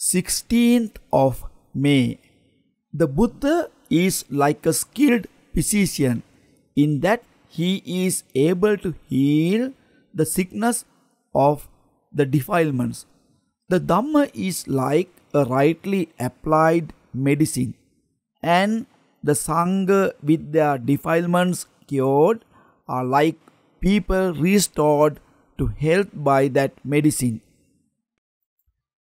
16th of May. The Buddha is like a skilled physician in that he is able to heal the sickness of the defilements. The Dhamma is like a rightly applied medicine and the Sangha with their defilements cured are like people restored to health by that medicine.